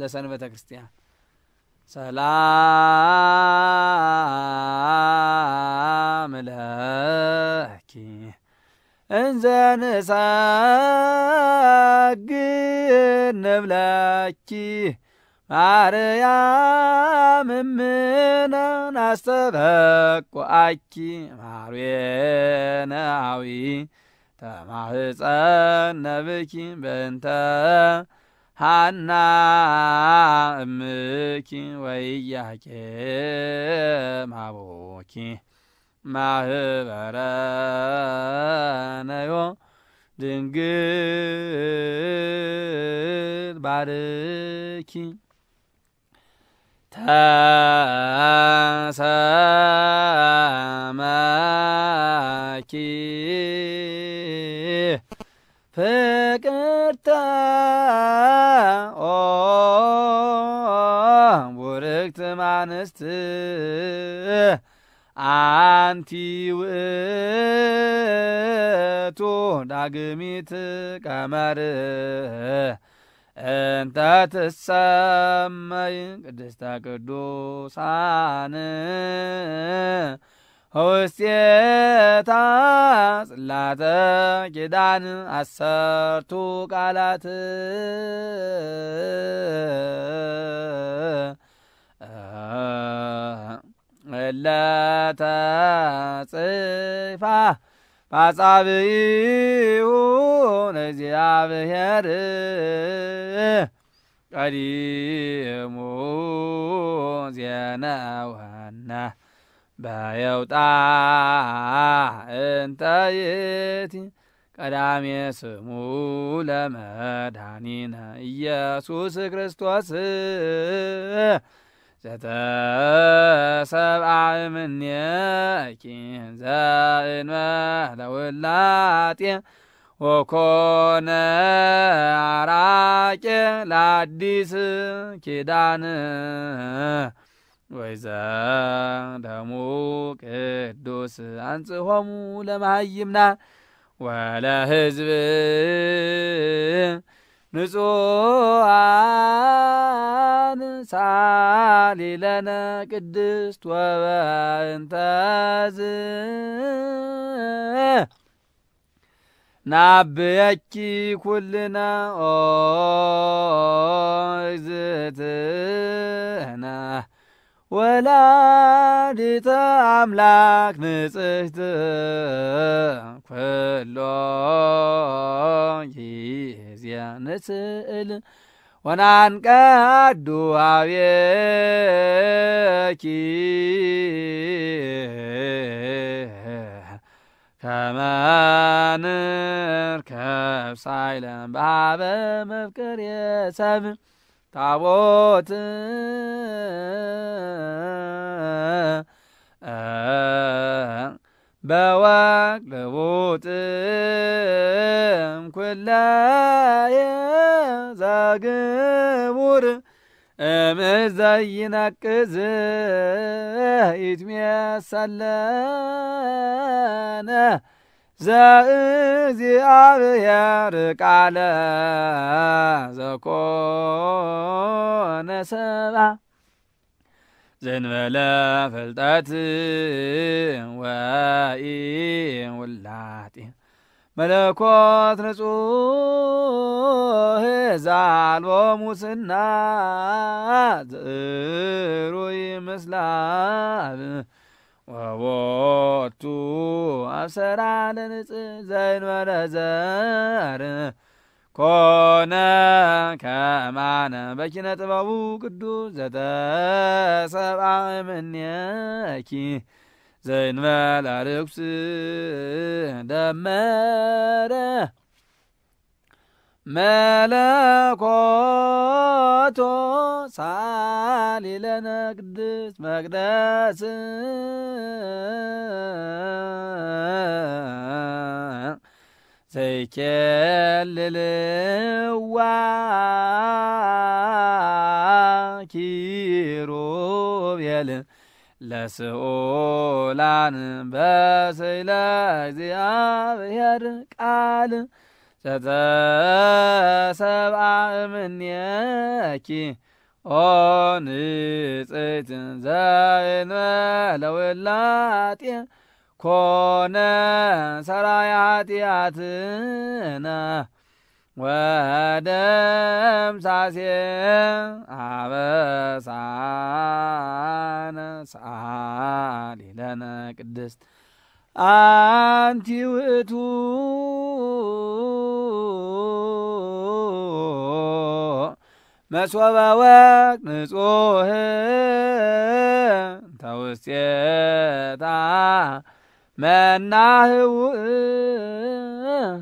ዘሰንበተ ክርስቲያን ሰላም ለኪ እንዘንሳግድ ንብለኪ ማርያም እምነ ናስተበቁአኪ ማርዌናዊ ተማህፀን ነብኪ በእንተ ሃና እምኪ ወኢያቄም አቦኪ ማህበረ ነዮ ድንግል ባርኪ ዳግሚት ቀመር እንተ ትሰመይ ቅድስተ ቅዱሳን ውስቴታ ጽላተ ኪዳን አሰርቱ ቃላት እለተጽፋ አጻብኢሁ ለእግዚአብሔር ቀዲሙ ዜና በየውጣ እንተይት ቀዳሜ ስሙ ለመድኃኒነ ኢየሱስ ክርስቶስ ዘተሰብአ እምኔኪ ዘእንበለ ውላጤ ወኮነ አራቄ ለአዲስ ኪዳን ወይዘ ደሙ ቅዱስ አንጽሆሙ ለመሃይምና ወለሕዝብ ንጹአን ሳሊለነ ቅድስት ወበእንተዝ ናብየኪ ኩልነ ኦግዝእትነ ወላዲተ አምላክ ንጽሕት ኩሎ በዚያ ንስእል ወናንቀዱ አብኪ ከመንርከብ ሳይለን በሃበ መፍቅር የሰብ ታቦት በዋግ ለውጥም ኩላየ ዛግቡር እምዘይናቅዝ ኢትሜሳለነ ዘእግዚአብሔር ቃለ ዘኮነ ሰብአ ዘንበለ ፍልጠት ወኢ ውላጢ መለኮት ንጹህ ዛልቦ ሙስና ዝእሩ ይምስላል ወቦቱ ሰራ ለንጽ ዘይንበለ ዘር ኮነ ከማነ በኪነ ጥበቡ ቅዱስ ዘተሰብአ እምኔኪ ዘእንበለ ርኩስ ደመረ መለኮቶ ሳሊለነ ቅድስት መቅደስ ዘይኬልልዋ ኪሩቤል ለስዑላን በስእለ እግዚአብሔር ቃል ዘተሰብአ እምኔኪ ኦ ንጽሕት ዘይንበለ ውላጤ ኮነ ሰራይ ኃጢአትነ ወደምሳሴ አበሳነ ሰአሊ ለነ ቅድስት አንቲ ውእቱ መስወበ ወርቅ ንጹሕ እንተ መናህው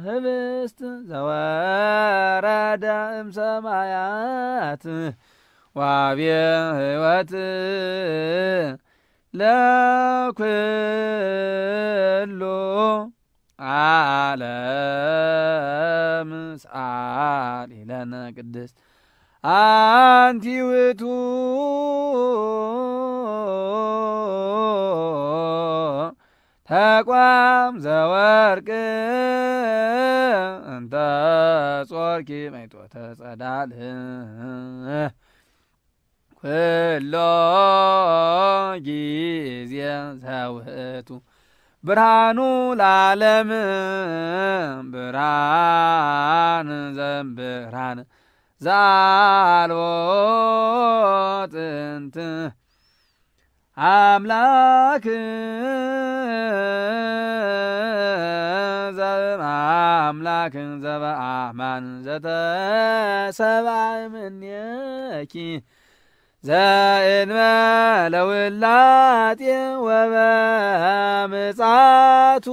ህብስት ዘወረደ እምሰማያት ዋብየ ህይወት ለኩሉ ዓለም ሰአሊ ለነ ቅድስት አንቲ ውቱ ተቋም ዘወርቅ እንተ ጾርኪ መይቶተ ጸዳል ኩሎ ጊዜ ዘውህቱ ብርሃኑ ለዓለም ብርሃን ዘብርሃን ዛልቦ ጥንት አምላክ ዘአምላክን ዘበአማን ዘተሰብአይ ምኔኪ ዘእንበ ለውላጤ ወበምጻቱ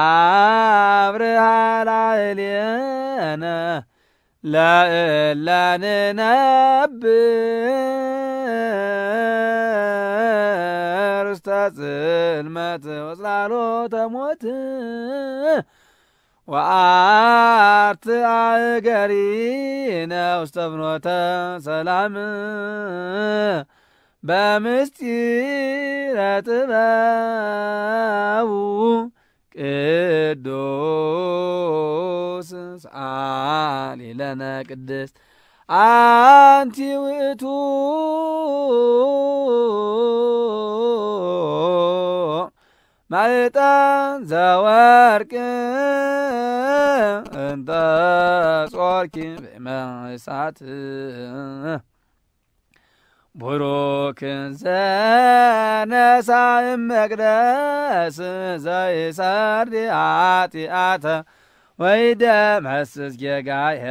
አብርሃ ላዕሌነ ለእለ ንነብር ውስተ ጽልመት ወጽላሎተ ሞት ወአርት አገሪነ ውስተ ፍኖተ ሰላም በምስጢረ ጥበቡ ቅዱስ ሰአሊ ለነ ቅድስት አንቲ ውእቱ ማዕጠን ዘወርቅ እንተ ጾርኪ በመሳት ቡሩክ ዘነሳ እመቅደስ ዘይሰርድ አጢአተ ወይደመስስ ጌጋየ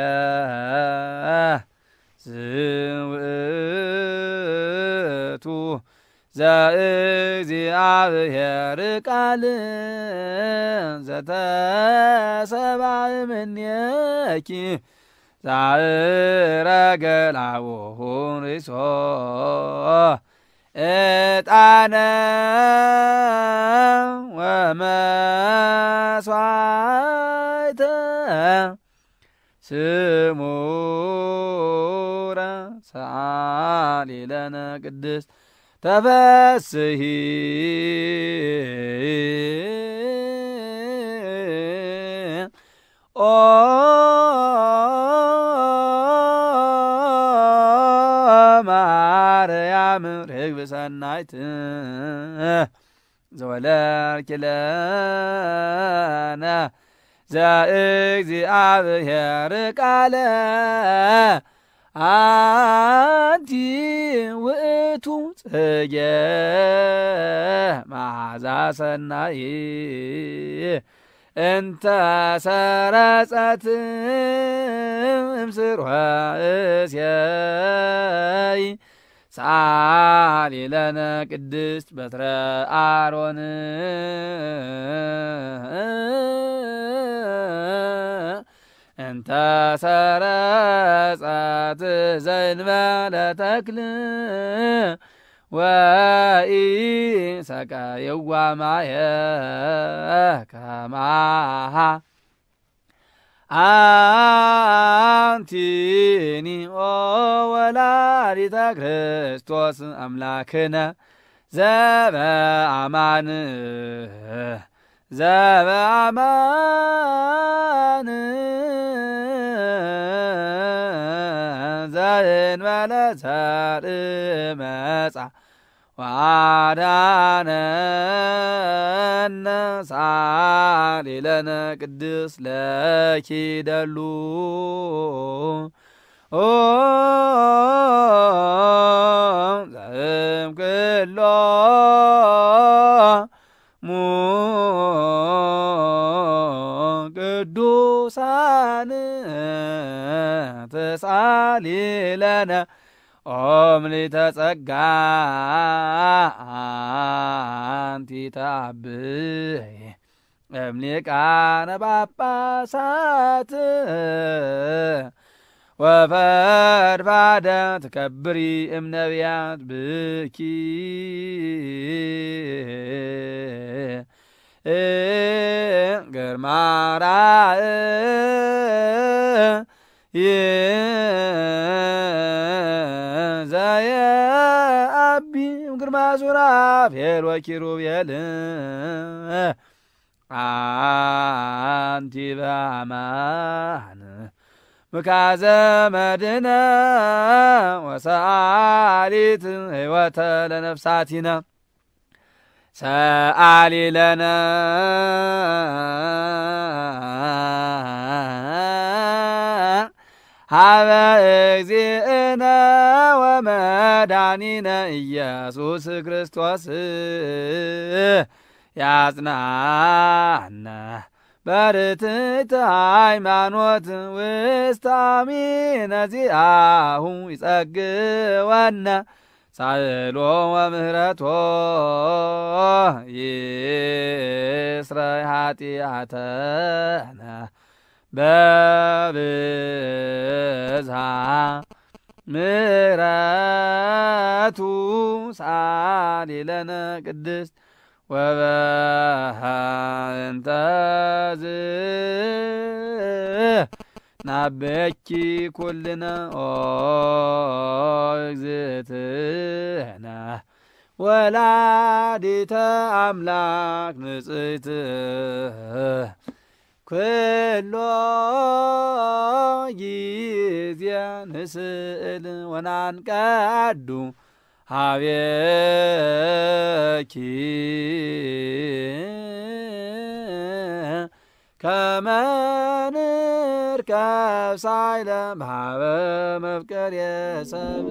ዝውእቱ ዘእ እግዚአብሔር ቃል ዘተሰባእ እምኔኪ ዛዕረ ገላውሁ ርእሶ እጣነ ወመስዋዕተ ስሙረ ሰዓሊለነ ቅድስት تفاسه ማርያም ርግብ ሰናይት ዘወለድኪ ለነ ዘእግዚአብሔር ቃለ አንቲ ውእቱ ጽጌ መዓዛ ሰናይ እንተ ሰረጸት እምስርወ እስየይ ሰዓሊ ለነ ቅድስት በትረ አሮን እንተ ሰረጻት ዘንባለ ተክል ወኢ ሰቃየዋ ማየ ከማሃ አንቲኒ ኦ ወላዲተ ክርስቶስ አምላክነ ዘበአማን ዘበአማን ዘእንበለ ጻልእ መጻ ዋዳነነ ሳሊለነ ቅድስ ለኪደሉ ዘእምክሎ ሙ ቅዱሳን ትሳሊ ለነ ኦምሊ ጸጋ አንቲ ተዓብይ እምሊቃነ ጳጳሳት ወፈድፋደ ትከብሪ እምነቢያት ብኪ ገርማራእ ዘየ አቢ ግርማ ሱራፌል ወኪሩቤል አንቲ በአማን ምካዘ መድነ ወሰአሊት ሕይወተ ለነፍሳቲነ ሰአሊ ለነ ሀበ እግዚእነ ወመዳኒነ ኢየሱስ ክርስቶስ ያጽናነ በርትዕተ ሃይማኖት ውስታሚ ነዚአሁ ይጸግወነ ሳሎ ወምህረቶ ይስረይ ኃጢአተነ በብዝሃ ምረቱ ሰአሊ ለነ ቅድስት ወበእንተ ናበኪ ኩልነ እግዝእትነ ወላዲተ አምላክ ንጽሕት ኩሎ ጊዜ ንስእል ወናንቀዱ ሃቤኪ ከመን ካብ ሳይለ ማሕበ መፍቀር የሰብ